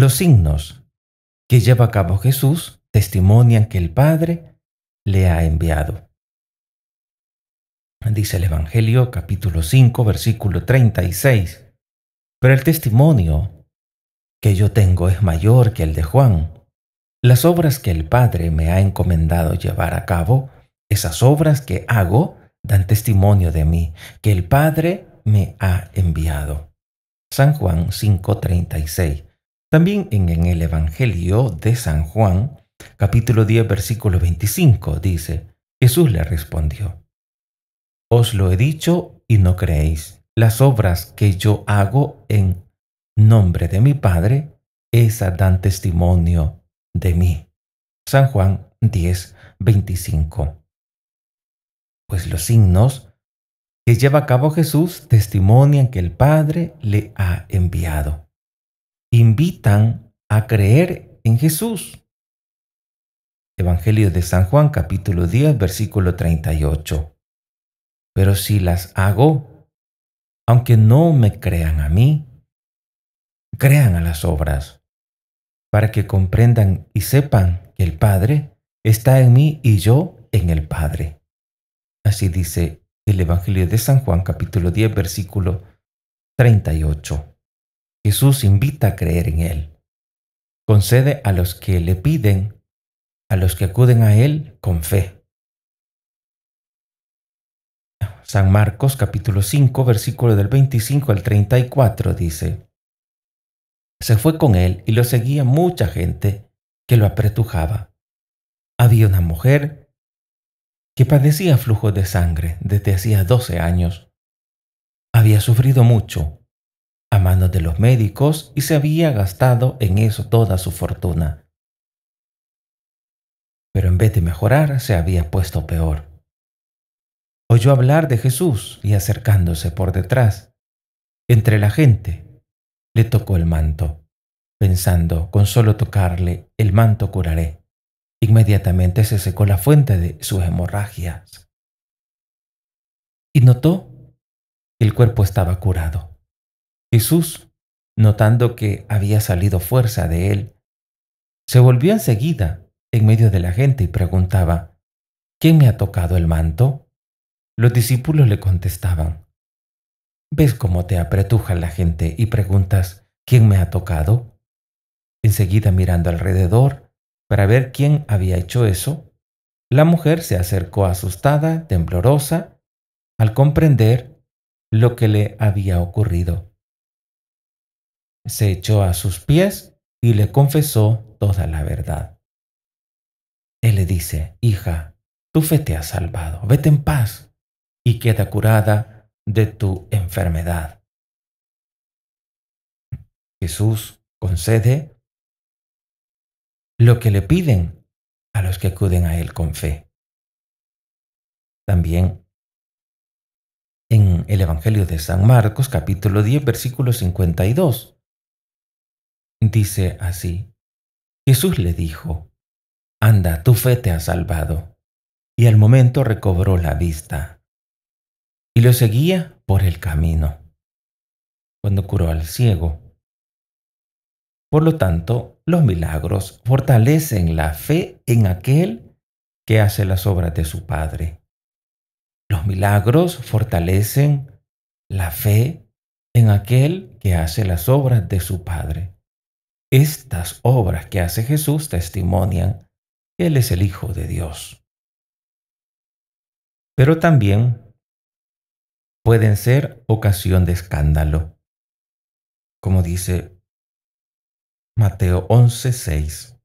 Los signos que lleva a cabo Jesús testimonian que el Padre le ha enviado. Dice el Evangelio capítulo 5 versículo 36. Pero el testimonio que yo tengo es mayor que el de Juan. Las obras que el Padre me ha encomendado llevar a cabo, esas obras que hago, dan testimonio de mí, que el Padre me ha enviado. San Juan 5:36. También en, el Evangelio de San Juan, capítulo 10, versículo 25, dice, Jesús le respondió, Os lo he dicho y no creéis. Las obras que yo hago en nombre de mi Padre, esas dan testimonio de mí. San Juan 10, 25. Pues los signos que lleva a cabo Jesús testimonian que el Padre le ha enviado invitan a creer en Jesús. Evangelio de San Juan capítulo 10 versículo 38. Pero si las hago, aunque no me crean a mí, crean a las obras, para que comprendan y sepan que el Padre está en mí y yo en el Padre. Así dice el Evangelio de San Juan capítulo 10 versículo 38. Jesús invita a creer en Él. Concede a los que le piden, a los que acuden a Él con fe. San Marcos capítulo 5 versículo del 25 al 34 dice, Se fue con Él y lo seguía mucha gente que lo apretujaba. Había una mujer que padecía flujo de sangre desde hacía 12 años. Había sufrido mucho a manos de los médicos y se había gastado en eso toda su fortuna. Pero en vez de mejorar, se había puesto peor. Oyó hablar de Jesús y acercándose por detrás, entre la gente, le tocó el manto, pensando, con solo tocarle el manto curaré. Inmediatamente se secó la fuente de sus hemorragias y notó que el cuerpo estaba curado. Jesús, notando que había salido fuerza de él, se volvió enseguida en medio de la gente y preguntaba, ¿quién me ha tocado el manto? Los discípulos le contestaban, ¿ves cómo te apretuja la gente y preguntas, ¿quién me ha tocado? Enseguida mirando alrededor para ver quién había hecho eso, la mujer se acercó asustada, temblorosa, al comprender lo que le había ocurrido se echó a sus pies y le confesó toda la verdad. Él le dice, hija, tu fe te ha salvado, vete en paz y queda curada de tu enfermedad. Jesús concede lo que le piden a los que acuden a Él con fe. También en el Evangelio de San Marcos capítulo 10 versículo 52 dice así, Jesús le dijo, Anda, tu fe te ha salvado. Y al momento recobró la vista. Y lo seguía por el camino, cuando curó al ciego. Por lo tanto, los milagros fortalecen la fe en aquel que hace las obras de su Padre. Los milagros fortalecen la fe en aquel que hace las obras de su Padre. Estas obras que hace Jesús testimonian que Él es el Hijo de Dios. Pero también pueden ser ocasión de escándalo, como dice Mateo 11:6.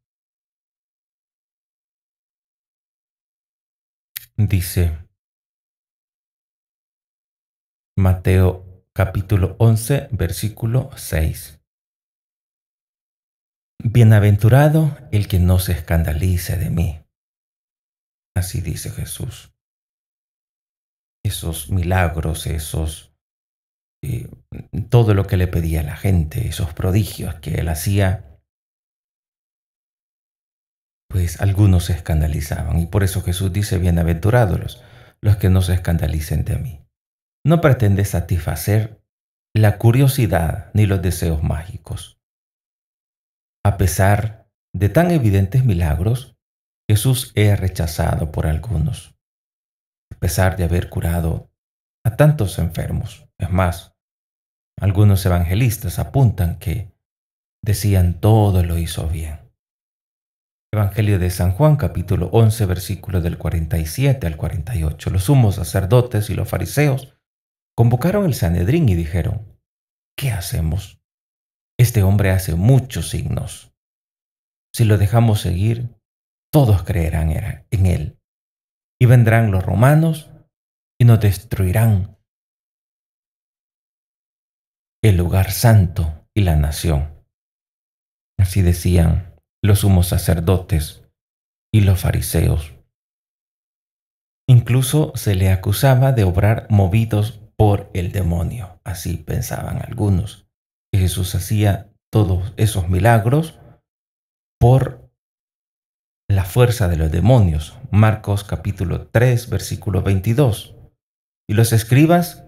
Dice Mateo capítulo 11, versículo 6. Bienaventurado el que no se escandalice de mí. Así dice Jesús. Esos milagros, esos... Eh, todo lo que le pedía la gente, esos prodigios que él hacía, pues algunos se escandalizaban. Y por eso Jesús dice, bienaventurados los que no se escandalicen de mí. No pretende satisfacer la curiosidad ni los deseos mágicos a pesar de tan evidentes milagros, Jesús es rechazado por algunos, a pesar de haber curado a tantos enfermos. Es más, algunos evangelistas apuntan que decían todo lo hizo bien. Evangelio de San Juan capítulo 11 versículos del 47 al 48. Los sumos sacerdotes y los fariseos convocaron el Sanedrín y dijeron, ¿qué hacemos? Este hombre hace muchos signos. Si lo dejamos seguir, todos creerán en él. Y vendrán los romanos y nos destruirán el lugar santo y la nación. Así decían los sumos sacerdotes y los fariseos. Incluso se le acusaba de obrar movidos por el demonio, así pensaban algunos. Jesús hacía todos esos milagros por la fuerza de los demonios. Marcos capítulo 3, versículo 22. Y los escribas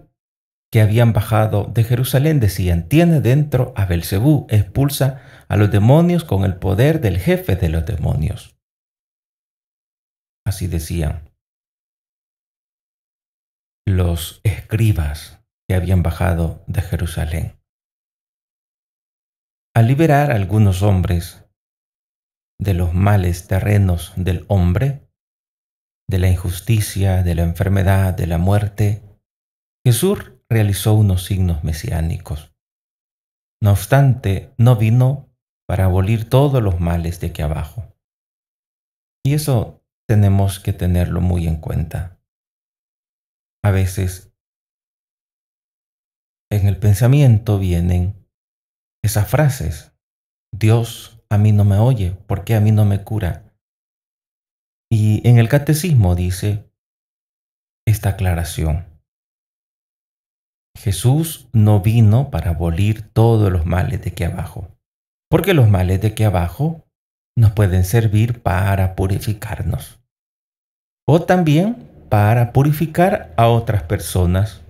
que habían bajado de Jerusalén decían, tiene dentro a Belcebú, expulsa a los demonios con el poder del jefe de los demonios. Así decían los escribas que habían bajado de Jerusalén. Al liberar a algunos hombres de los males terrenos del hombre, de la injusticia, de la enfermedad, de la muerte, Jesús realizó unos signos mesiánicos. No obstante, no vino para abolir todos los males de aquí abajo. Y eso tenemos que tenerlo muy en cuenta. A veces en el pensamiento vienen esas frases. Dios a mí no me oye, ¿por qué a mí no me cura? Y en el catecismo dice esta aclaración. Jesús no vino para abolir todos los males de aquí abajo, porque los males de aquí abajo nos pueden servir para purificarnos o también para purificar a otras personas,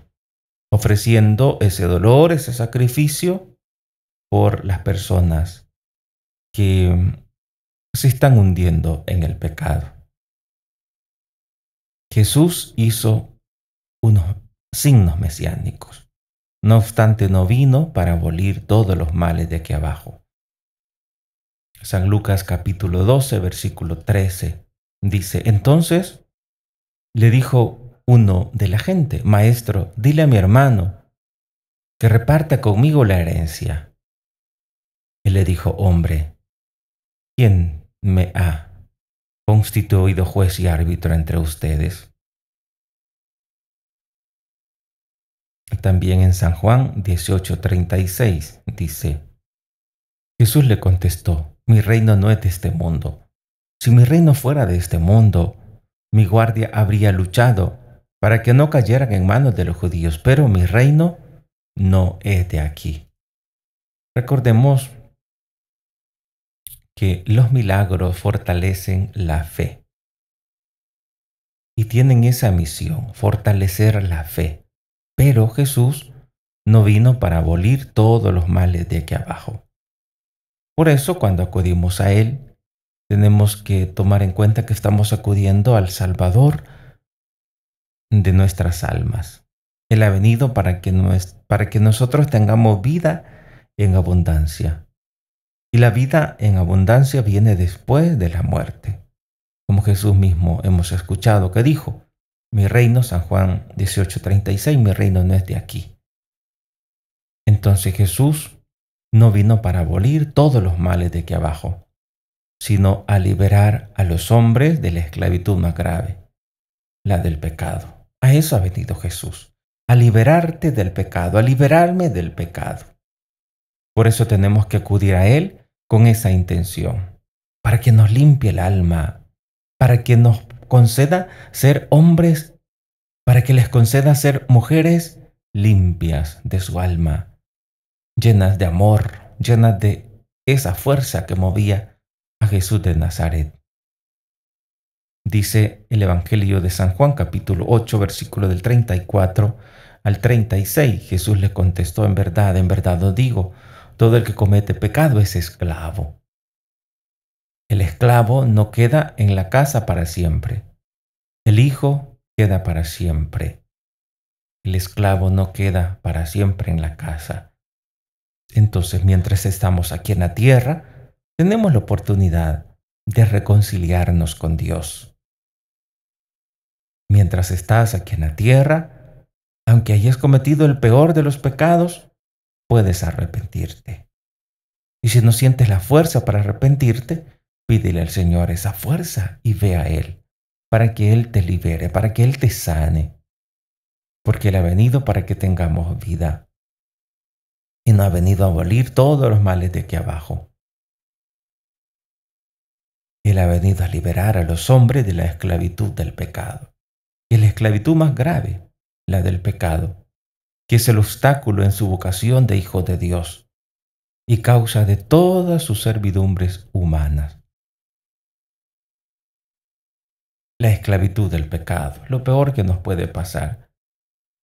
ofreciendo ese dolor, ese sacrificio por las personas que se están hundiendo en el pecado. Jesús hizo unos signos mesiánicos. No obstante, no vino para abolir todos los males de aquí abajo. San Lucas capítulo 12, versículo 13 dice, entonces le dijo uno de la gente, Maestro, dile a mi hermano que reparta conmigo la herencia. Él le dijo, hombre, ¿quién me ha constituido juez y árbitro entre ustedes? También en San Juan 18:36 dice, Jesús le contestó, mi reino no es de este mundo. Si mi reino fuera de este mundo, mi guardia habría luchado para que no cayeran en manos de los judíos, pero mi reino no es de aquí. Recordemos que los milagros fortalecen la fe. Y tienen esa misión, fortalecer la fe. Pero Jesús no vino para abolir todos los males de aquí abajo. Por eso cuando acudimos a Él, tenemos que tomar en cuenta que estamos acudiendo al Salvador de nuestras almas. Él ha venido para que, para que nosotros tengamos vida en abundancia. Y la vida en abundancia viene después de la muerte. Como Jesús mismo hemos escuchado que dijo, mi reino, San Juan 18:36, mi reino no es de aquí. Entonces Jesús no vino para abolir todos los males de aquí abajo, sino a liberar a los hombres de la esclavitud más grave, la del pecado. A eso ha venido Jesús, a liberarte del pecado, a liberarme del pecado. Por eso tenemos que acudir a Él con esa intención, para que nos limpie el alma, para que nos conceda ser hombres, para que les conceda ser mujeres limpias de su alma, llenas de amor, llenas de esa fuerza que movía a Jesús de Nazaret. Dice el Evangelio de San Juan capítulo 8 versículo del 34 al 36. Jesús le contestó, en verdad, en verdad os digo, todo el que comete pecado es esclavo. El esclavo no queda en la casa para siempre. El hijo queda para siempre. El esclavo no queda para siempre en la casa. Entonces, mientras estamos aquí en la tierra, tenemos la oportunidad de reconciliarnos con Dios. Mientras estás aquí en la tierra, aunque hayas cometido el peor de los pecados, puedes arrepentirte. Y si no sientes la fuerza para arrepentirte, pídele al Señor esa fuerza y ve a Él, para que Él te libere, para que Él te sane, porque Él ha venido para que tengamos vida. Y no ha venido a abolir todos los males de aquí abajo. Él ha venido a liberar a los hombres de la esclavitud del pecado. Y la esclavitud más grave, la del pecado que es el obstáculo en su vocación de hijo de Dios y causa de todas sus servidumbres humanas. La esclavitud del pecado, lo peor que nos puede pasar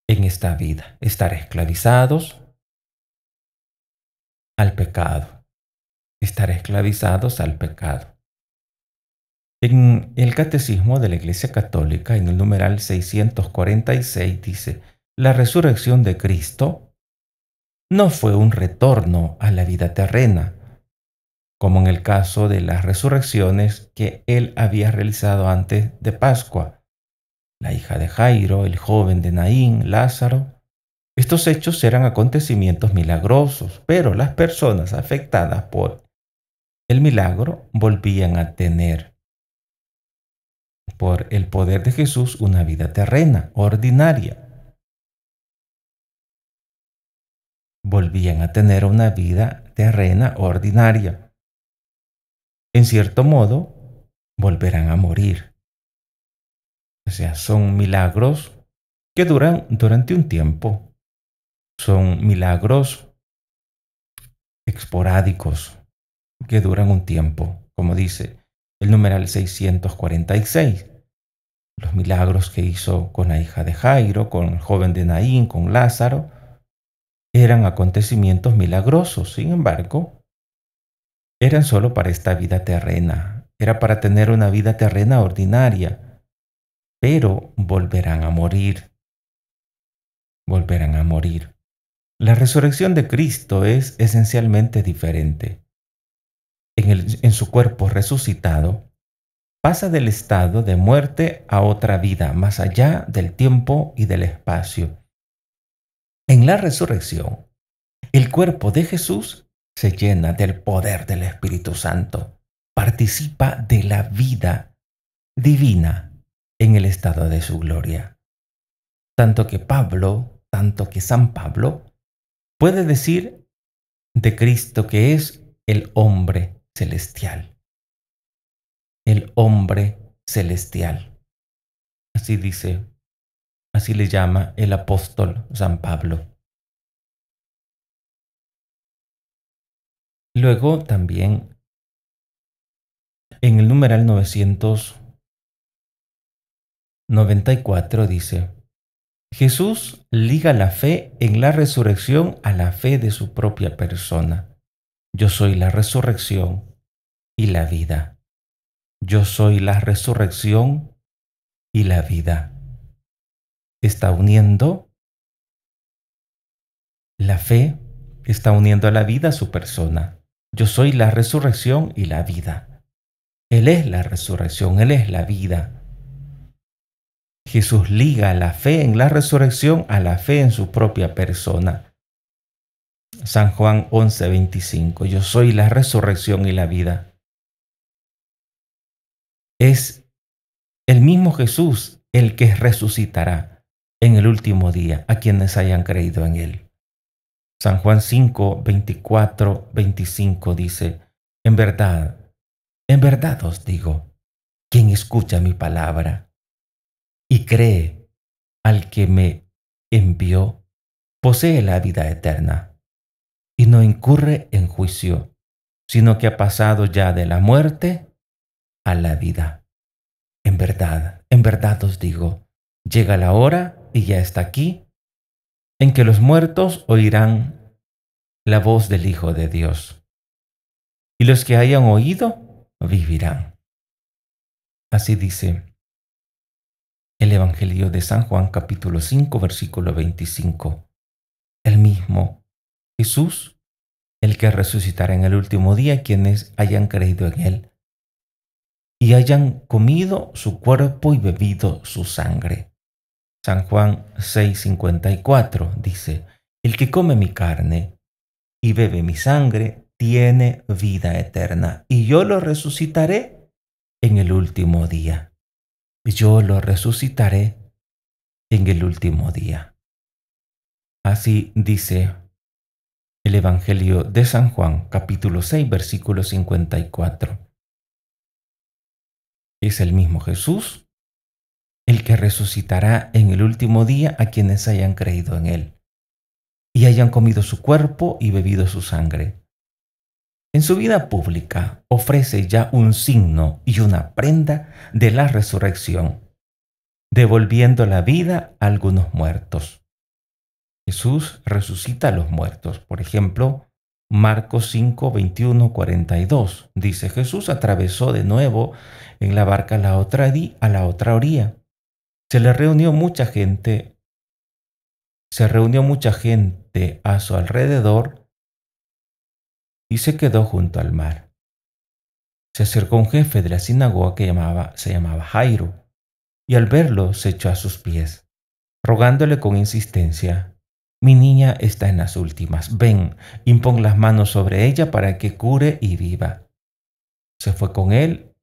en esta vida, estar esclavizados al pecado, estar esclavizados al pecado. En el Catecismo de la Iglesia Católica, en el numeral 646, dice, la resurrección de Cristo no fue un retorno a la vida terrena, como en el caso de las resurrecciones que él había realizado antes de Pascua, la hija de Jairo, el joven de Naín, Lázaro. Estos hechos eran acontecimientos milagrosos, pero las personas afectadas por el milagro volvían a tener por el poder de Jesús una vida terrena, ordinaria, volvían a tener una vida terrena ordinaria. En cierto modo, volverán a morir. O sea, son milagros que duran durante un tiempo. Son milagros esporádicos que duran un tiempo, como dice el numeral 646. Los milagros que hizo con la hija de Jairo, con el joven de Naín, con Lázaro, eran acontecimientos milagrosos, sin embargo, eran solo para esta vida terrena, era para tener una vida terrena ordinaria, pero volverán a morir, volverán a morir. La resurrección de Cristo es esencialmente diferente. En, en su cuerpo resucitado, pasa del estado de muerte a otra vida, más allá del tiempo y del espacio en la resurrección, el cuerpo de Jesús se llena del poder del Espíritu Santo, participa de la vida divina en el estado de su gloria. Tanto que Pablo, tanto que San Pablo, puede decir de Cristo que es el hombre celestial. El hombre celestial. Así dice Así le llama el apóstol San Pablo. Luego también en el numeral 994 dice, Jesús liga la fe en la resurrección a la fe de su propia persona. Yo soy la resurrección y la vida. Yo soy la resurrección y la vida está uniendo la fe, está uniendo a la vida a su persona. Yo soy la resurrección y la vida. Él es la resurrección, Él es la vida. Jesús liga la fe en la resurrección a la fe en su propia persona. San Juan 11:25, yo soy la resurrección y la vida. Es el mismo Jesús el que resucitará en el último día a quienes hayan creído en Él. San Juan 5, 24, 25 dice, En verdad, en verdad os digo, quien escucha mi palabra y cree al que me envió, posee la vida eterna y no incurre en juicio, sino que ha pasado ya de la muerte a la vida. En verdad, en verdad os digo, llega la hora y ya está aquí, en que los muertos oirán la voz del Hijo de Dios, y los que hayan oído vivirán. Así dice el Evangelio de San Juan capítulo 5 versículo 25. El mismo Jesús, el que resucitará en el último día quienes hayan creído en él y hayan comido su cuerpo y bebido su sangre. San Juan 6:54 dice, El que come mi carne y bebe mi sangre tiene vida eterna, y yo lo resucitaré en el último día. Yo lo resucitaré en el último día. Así dice el Evangelio de San Juan, capítulo 6, versículo 54. Es el mismo Jesús el que resucitará en el último día a quienes hayan creído en él, y hayan comido su cuerpo y bebido su sangre. En su vida pública ofrece ya un signo y una prenda de la resurrección, devolviendo la vida a algunos muertos. Jesús resucita a los muertos. Por ejemplo, Marcos 5, 21, 42. Dice, Jesús atravesó de nuevo en la barca a la otra, a la otra orilla se le reunió mucha gente, se reunió mucha gente a su alrededor y se quedó junto al mar. Se acercó un jefe de la sinagoga que llamaba, se llamaba Jairo, y al verlo se echó a sus pies, rogándole con insistencia, mi niña está en las últimas, ven, impon las manos sobre ella para que cure y viva. Se fue con él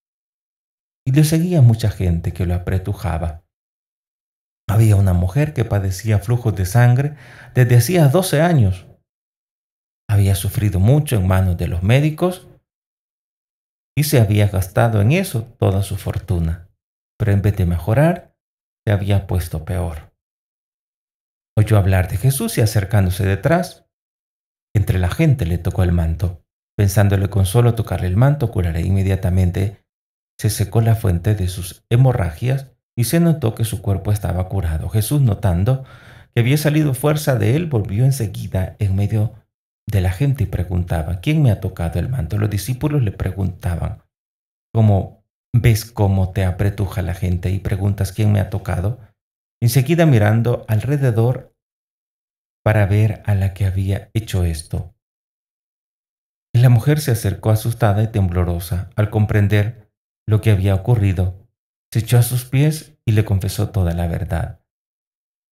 y le seguía mucha gente que lo apretujaba. Había una mujer que padecía flujos de sangre desde hacía 12 años. Había sufrido mucho en manos de los médicos y se había gastado en eso toda su fortuna. Pero en vez de mejorar, se había puesto peor. Oyó hablar de Jesús y acercándose detrás, entre la gente le tocó el manto. Pensándole con solo tocarle el manto, curaré inmediatamente. Se secó la fuente de sus hemorragias y se notó que su cuerpo estaba curado. Jesús, notando que había salido fuerza de él, volvió enseguida en medio de la gente y preguntaba, ¿quién me ha tocado el manto? Los discípulos le preguntaban, ¿cómo ves cómo te apretuja la gente y preguntas, ¿quién me ha tocado? Enseguida mirando alrededor para ver a la que había hecho esto. la mujer se acercó asustada y temblorosa al comprender lo que había ocurrido se echó a sus pies y le confesó toda la verdad.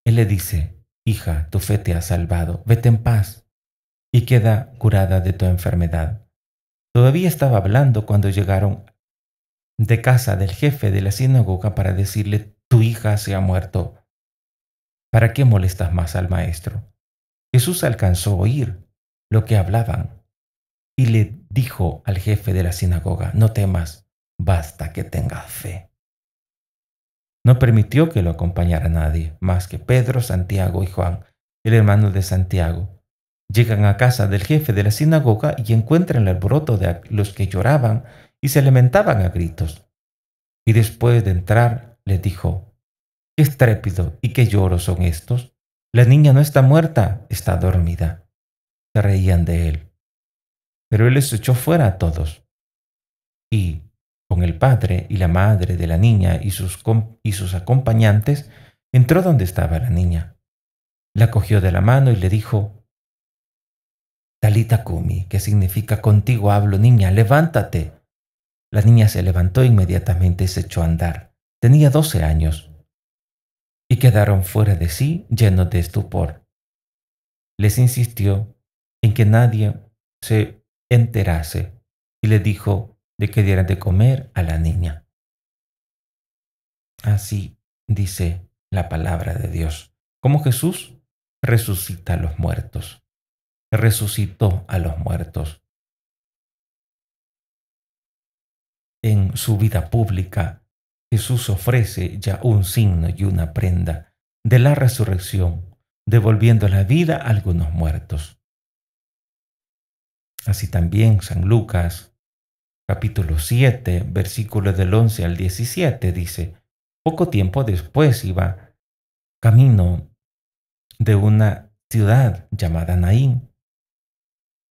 Él le dice, Hija, tu fe te ha salvado, vete en paz, y queda curada de tu enfermedad. Todavía estaba hablando cuando llegaron de casa del jefe de la sinagoga para decirle, tu hija se ha muerto. ¿Para qué molestas más al maestro? Jesús alcanzó a oír lo que hablaban y le dijo al jefe de la sinagoga, no temas, basta que tengas fe. No permitió que lo acompañara nadie más que Pedro, Santiago y Juan, el hermano de Santiago. Llegan a casa del jefe de la sinagoga y encuentran el alboroto de los que lloraban y se lamentaban a gritos. Y después de entrar, le dijo, ¿Qué estrépido y qué lloros son estos? La niña no está muerta, está dormida. Se reían de él. Pero él les echó fuera a todos. Y, con el padre y la madre de la niña y sus, y sus acompañantes, entró donde estaba la niña. La cogió de la mano y le dijo, Talita Kumi, que significa contigo hablo niña, levántate. La niña se levantó inmediatamente y se echó a andar. Tenía doce años. Y quedaron fuera de sí, llenos de estupor. Les insistió en que nadie se enterase y le dijo, de que dieran de comer a la niña. Así dice la palabra de Dios, como Jesús resucita a los muertos, resucitó a los muertos. En su vida pública, Jesús ofrece ya un signo y una prenda de la resurrección, devolviendo la vida a algunos muertos. Así también San Lucas capítulo 7, versículos del 11 al 17, dice, poco tiempo después iba camino de una ciudad llamada Naín,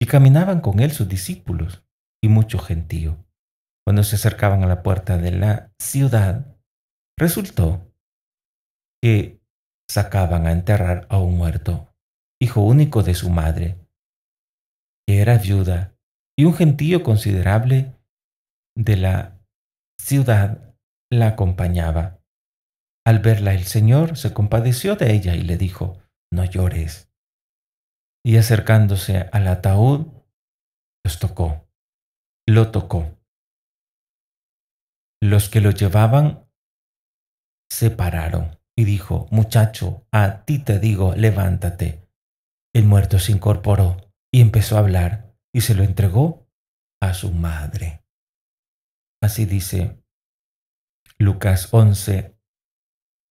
y caminaban con él sus discípulos y mucho gentío. Cuando se acercaban a la puerta de la ciudad, resultó que sacaban a enterrar a un muerto, hijo único de su madre, que era viuda, y un gentío considerable de la ciudad la acompañaba. Al verla el Señor se compadeció de ella y le dijo, no llores. Y acercándose al ataúd, los tocó, lo tocó. Los que lo llevaban se pararon y dijo, muchacho, a ti te digo, levántate. El muerto se incorporó y empezó a hablar y se lo entregó a su madre. Así dice Lucas 11,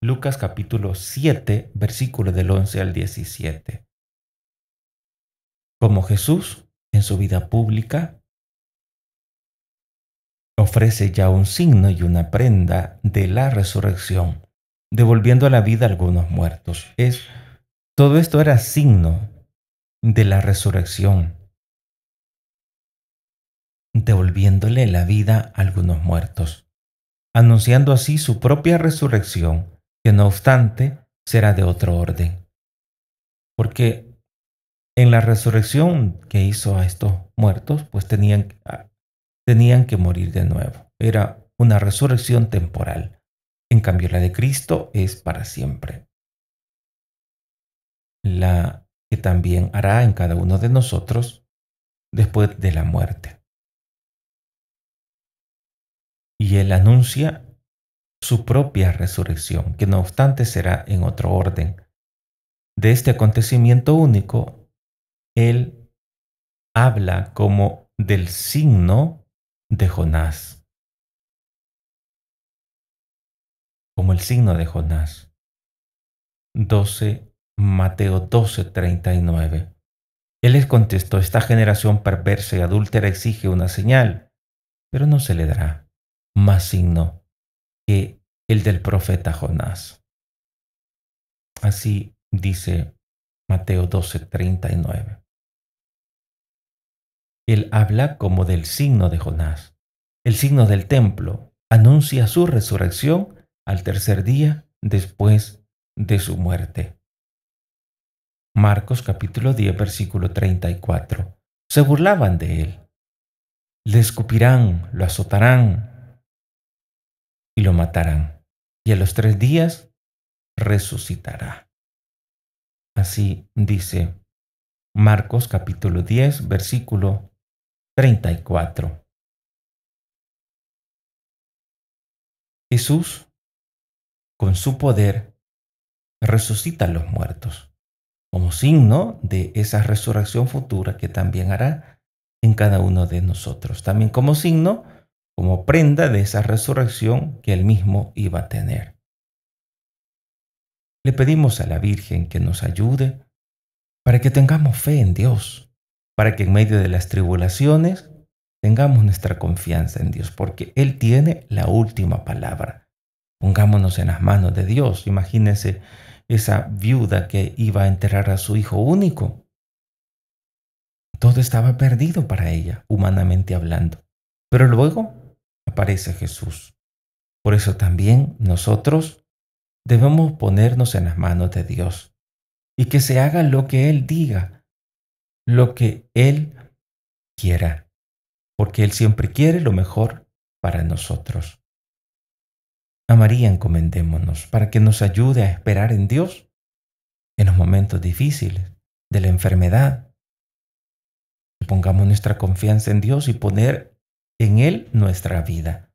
Lucas capítulo 7, versículo del 11 al 17. Como Jesús en su vida pública ofrece ya un signo y una prenda de la resurrección, devolviendo a la vida a algunos muertos. Es todo esto era signo de la resurrección devolviéndole la vida a algunos muertos, anunciando así su propia resurrección, que no obstante será de otro orden. Porque en la resurrección que hizo a estos muertos, pues tenían, ah, tenían que morir de nuevo. Era una resurrección temporal. En cambio, la de Cristo es para siempre. La que también hará en cada uno de nosotros después de la muerte y él anuncia su propia resurrección, que no obstante será en otro orden. De este acontecimiento único, él habla como del signo de Jonás, como el signo de Jonás. 12, Mateo 12, 39. Él les contestó, esta generación perversa y adúltera exige una señal, pero no se le dará más signo que el del profeta Jonás. Así dice Mateo 12:39. Él habla como del signo de Jonás, el signo del templo, anuncia su resurrección al tercer día después de su muerte. Marcos capítulo 10 versículo 34. Se burlaban de él. Le escupirán, lo azotarán, y lo matarán. Y a los tres días resucitará. Así dice Marcos capítulo 10, versículo 34. Jesús, con su poder, resucita a los muertos, como signo de esa resurrección futura que también hará en cada uno de nosotros. También como signo como prenda de esa resurrección que él mismo iba a tener. Le pedimos a la Virgen que nos ayude para que tengamos fe en Dios, para que en medio de las tribulaciones tengamos nuestra confianza en Dios, porque Él tiene la última palabra. Pongámonos en las manos de Dios. Imagínese esa viuda que iba a enterrar a su hijo único. Todo estaba perdido para ella, humanamente hablando. Pero luego parece Jesús. Por eso también nosotros debemos ponernos en las manos de Dios y que se haga lo que Él diga, lo que Él quiera, porque Él siempre quiere lo mejor para nosotros. A María encomendémonos para que nos ayude a esperar en Dios en los momentos difíciles de la enfermedad. Pongamos nuestra confianza en Dios y poner en Él nuestra vida.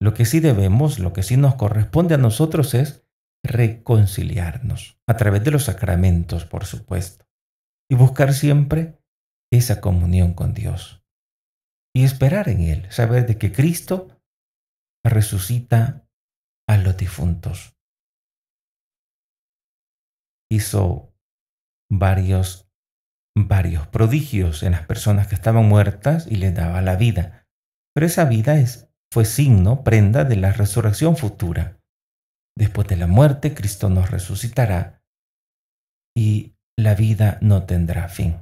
Lo que sí debemos, lo que sí nos corresponde a nosotros es reconciliarnos a través de los sacramentos, por supuesto, y buscar siempre esa comunión con Dios y esperar en Él, saber de que Cristo resucita a los difuntos. Hizo varios varios prodigios en las personas que estaban muertas y les daba la vida. Pero esa vida es, fue signo, prenda de la resurrección futura. Después de la muerte, Cristo nos resucitará y la vida no tendrá fin.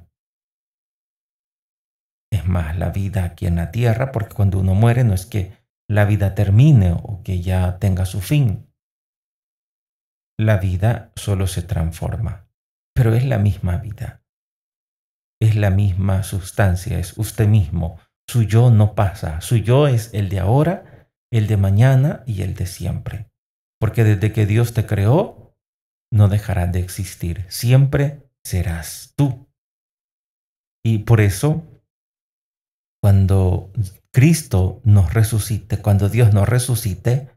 Es más, la vida aquí en la tierra, porque cuando uno muere no es que la vida termine o que ya tenga su fin. La vida solo se transforma, pero es la misma vida es la misma sustancia, es usted mismo. Su yo no pasa, su yo es el de ahora, el de mañana y el de siempre. Porque desde que Dios te creó, no dejará de existir, siempre serás tú. Y por eso, cuando Cristo nos resucite, cuando Dios nos resucite,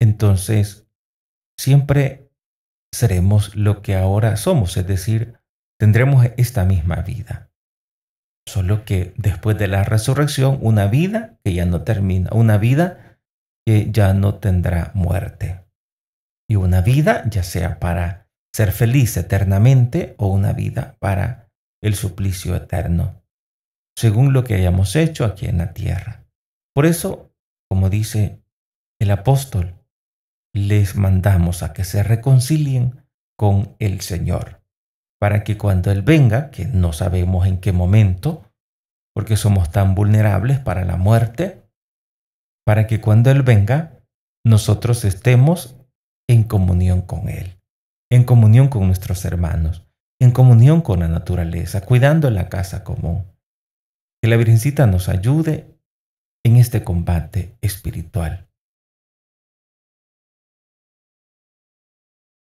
entonces siempre seremos lo que ahora somos, es decir, tendremos esta misma vida. Solo que después de la resurrección, una vida que ya no termina, una vida que ya no tendrá muerte. Y una vida ya sea para ser feliz eternamente o una vida para el suplicio eterno, según lo que hayamos hecho aquí en la tierra. Por eso, como dice el apóstol, les mandamos a que se reconcilien con el Señor para que cuando Él venga, que no sabemos en qué momento, porque somos tan vulnerables para la muerte, para que cuando Él venga, nosotros estemos en comunión con Él, en comunión con nuestros hermanos, en comunión con la naturaleza, cuidando la casa común. Que la Virgencita nos ayude en este combate espiritual.